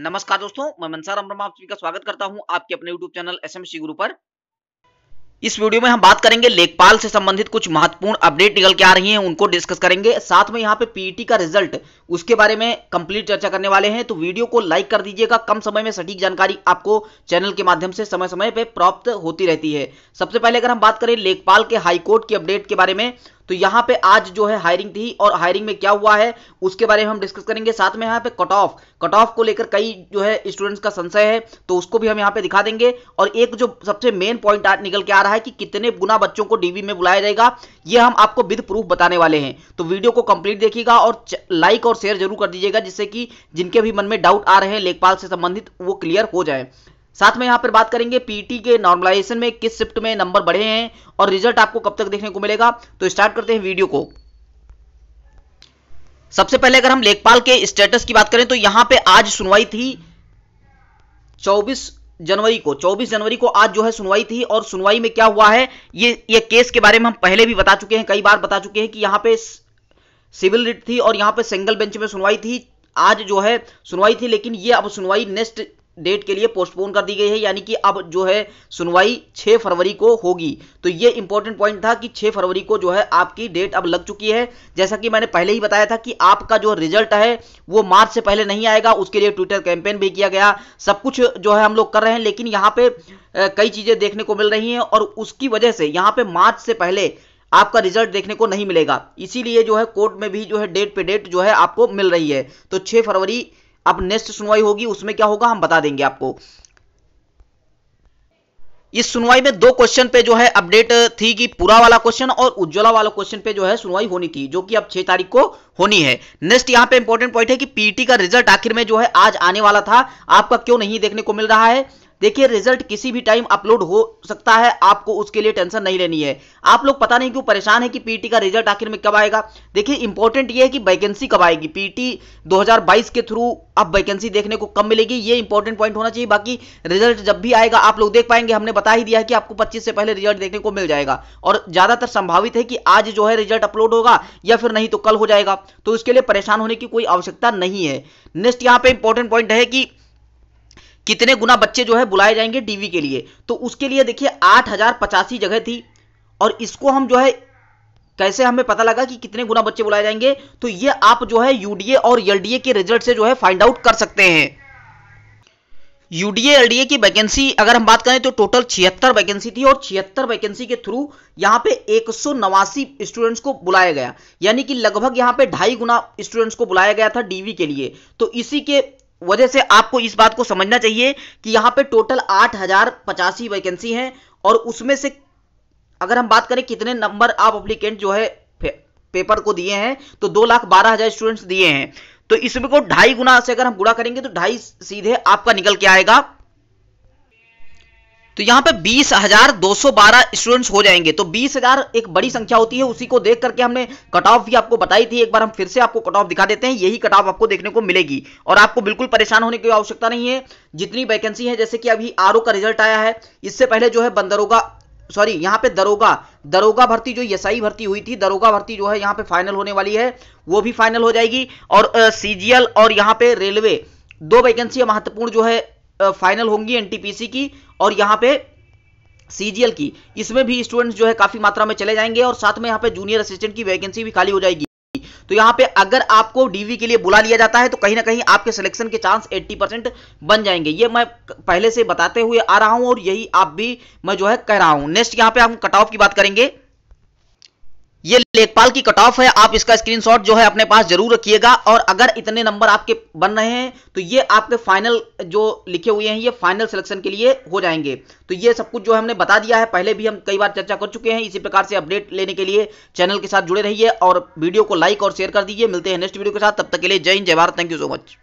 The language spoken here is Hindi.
नमस्कार दोस्तों मैं मनसार ब्रह्मा आप सभी का स्वागत करता हूं आपके अपने YouTube चैनल एस एम गुरु पर इस वीडियो में हम बात करेंगे लेखपाल से संबंधित कुछ महत्वपूर्ण अपडेट निकल के आ रही हैं उनको डिस्कस करेंगे साथ में यहाँ पे पीईटी e का रिजल्ट उसके बारे में कंप्लीट चर्चा करने वाले हैं तो वीडियो को लाइक कर दीजिएगा कम समय में सटीक जानकारी आपको चैनल के माध्यम से समय समय पे प्राप्त होती रहती है सबसे पहले अगर हम बात करें लेखपाल के हाईकोर्ट की अपडेट के बारे में तो यहां पे आज जो है हायरिंग थी और हायरिंग में क्या हुआ है उसके बारे में हम डिस्कस करेंगे साथ में यहां पे कट ऑफ कट ऑफ को लेकर कई जो है स्टूडेंट्स का संशय है तो उसको भी हम यहाँ पे दिखा देंगे और एक जो सबसे मेन पॉइंट निकल के आ रहा है कि कितने गुना बच्चों को डीवी में बुलाया जाएगा ये हम आपको विद प्रूफ बताने वाले हैं तो वीडियो को कंप्लीट देखिएगा और लाइक और शेयर जरूर कर दीजिएगा जिससे कि जिनके भी मन में डाउट आ रहे हैं लेखपाल से संबंधित वो क्लियर हो जाए साथ में यहां पर बात करेंगे पीटी के नॉर्मलाइजेशन में किस शिफ्ट में नंबर बढ़े हैं और रिजल्ट आपको कब तक देखने को मिलेगा तो स्टार्ट करते हैं वीडियो को सबसे पहले अगर हम लेखपाल के स्टेटस की बात करें तो यहां पे आज सुनवाई थी 24 जनवरी को 24 जनवरी को आज जो है सुनवाई थी और सुनवाई में क्या हुआ है ये ये केस के बारे में हम पहले भी बता चुके हैं कई बार बता चुके हैं कि यहां पे सिविल रिट थी और यहां पे सिंगल बेंच में सुनवाई थी आज जो है सुनवाई थी लेकिन ये अब सुनवाई नेक्स्ट डेट के लिए पोस्टपोन कर दी गई है यानी कि अब जो है सुनवाई 6 फरवरी को होगी तो ये इंपॉर्टेंट पॉइंट था कि 6 फरवरी को जो है आपकी डेट अब लग चुकी है जैसा कि मैंने पहले ही बताया था कि आपका जो रिजल्ट है वो मार्च से पहले नहीं आएगा उसके लिए ट्विटर कैंपेन भी किया गया सब कुछ जो है हम लोग कर रहे हैं लेकिन यहाँ पे कई चीजें देखने को मिल रही हैं और उसकी वजह से यहाँ पे मार्च से पहले आपका रिजल्ट देखने को नहीं मिलेगा इसीलिए जो है कोर्ट में भी जो है डेट पे डेट जो है आपको मिल रही है तो छह फरवरी अब नेक्स्ट सुनवाई होगी उसमें क्या होगा हम बता देंगे आपको इस सुनवाई में दो क्वेश्चन पे जो है अपडेट थी कि पूरा वाला क्वेश्चन और उज्ज्वला वाला क्वेश्चन पे जो है सुनवाई होनी थी जो कि अब छह तारीख को होनी है नेक्स्ट यहां पे इंपॉर्टेंट पॉइंट है कि पीटी का रिजल्ट आखिर में जो है आज आने वाला था आपका क्यों नहीं देखने को मिल रहा है देखिए रिजल्ट किसी भी टाइम अपलोड हो सकता है आपको उसके लिए टेंशन नहीं लेनी है आप लोग पता नहीं क्यों परेशान है कि पीटी का रिजल्ट आखिर में कब आएगा देखिए इंपॉर्टेंट ये है कि वैकेंसी कब आएगी पीटी 2022 के थ्रू अब वैकेंसी देखने को कब मिलेगी ये इंपॉर्टेंट पॉइंट होना चाहिए बाकी रिजल्ट जब भी आएगा आप लोग देख पाएंगे हमने बता ही दिया है कि आपको पच्चीस से पहले रिजल्ट देखने को मिल जाएगा और ज्यादातर संभावित है कि आज जो है रिजल्ट अपलोड होगा या फिर नहीं तो कल हो जाएगा तो इसके लिए परेशान होने की कोई आवश्यकता नहीं है नेक्स्ट यहाँ पे इंपॉर्टेंट पॉइंट है कि कितने गुना बच्चे जो है बुलाए जाएंगे डीवी के लिए तो उसके लिए देखिए आठ हजार पचासी जगह थी और इसको हम जो है कैसे हमें पता लगा कि कितने गुना बच्चे बुलाए जाएंगे तो ये आप जो है यूडीए और एलडीए के रिजल्ट से जो है फाइंड आउट कर सकते हैं यूडीए एलडीए की वैकेंसी अगर हम बात करें तो टोटल छिहत्तर वैकेंसी थी और छिहत्तर वैकेंसी के थ्रू यहाँ पे एक स्टूडेंट्स को बुलाया गया यानी कि लगभग यहाँ पे ढाई गुना स्टूडेंट्स को बुलाया गया था डीवी के लिए तो इसी के वजह से आपको इस बात को समझना चाहिए कि यहाँ पे टोटल आठ हजार पचासी वैकेंसी हैं और उसमें से अगर हम बात करें कितने नंबर आप अप्लीकेंट जो है पेपर को दिए हैं तो दो लाख बारह हजार स्टूडेंट्स दिए हैं तो इसमें को ढाई गुना से अगर हम गुणा करेंगे तो ढाई सीधे आपका निकल के आएगा तो यहां पे 20,212 स्टूडेंट्स हो जाएंगे तो 20,000 एक बड़ी संख्या होती है उसी को देख करके हमने कट ऑफ भी आपको बताई थी एक बार हम फिर से आपको कट ऑफ दिखा देते हैं यही कट ऑफ आपको देखने को मिलेगी और आपको बिल्कुल परेशान होने की आवश्यकता नहीं है जितनी वैकेंसी है जैसे कि अभी आर का रिजल्ट आया है इससे पहले जो है बंदरोगा सॉरी यहां पे दरोगा दरोगा भर्ती जो यसाई भर्ती हुई थी दरोगा भर्ती जो है यहाँ पे फाइनल होने वाली है वो भी फाइनल हो जाएगी और सीजीएल और यहाँ पे रेलवे दो वैकेंसी महत्वपूर्ण जो है फाइनल होंगी एनटीपीसी की और यहाँ पे सीजीएल की इसमें भी स्टूडेंट्स जो है काफी मात्रा में चले जाएंगे और साथ में यहाँ पे जूनियर असिस्टेंट की वैकेंसी भी खाली हो जाएगी तो यहाँ पे अगर आपको डीवी के लिए बुला लिया जाता है तो कहीं ना कहीं आपके सिलेक्शन के चांस 80 परसेंट बन जाएंगे ये मैं पहले से बताते हुए आ रहा हूं और यही आप भी मैं जो है कह रहा हूं नेक्स्ट यहाँ पे हम कट ऑफ की बात करेंगे ये लेखपाल की कट ऑफ है आप इसका स्क्रीनशॉट जो है अपने पास जरूर रखिएगा और अगर इतने नंबर आपके बन रहे हैं तो ये आपके फाइनल जो लिखे हुए हैं ये फाइनल सिलेक्शन के लिए हो जाएंगे तो ये सब कुछ जो हमने बता दिया है पहले भी हम कई बार चर्चा कर चुके हैं इसी प्रकार से अपडेट लेने के लिए चैनल के साथ जुड़े रहिए और वीडियो को लाइक और शेयर कर दीजिए मिलते हैं नेक्स्ट वीडियो के साथ तब तक के लिए जय हिंद जय Bharat thank you so much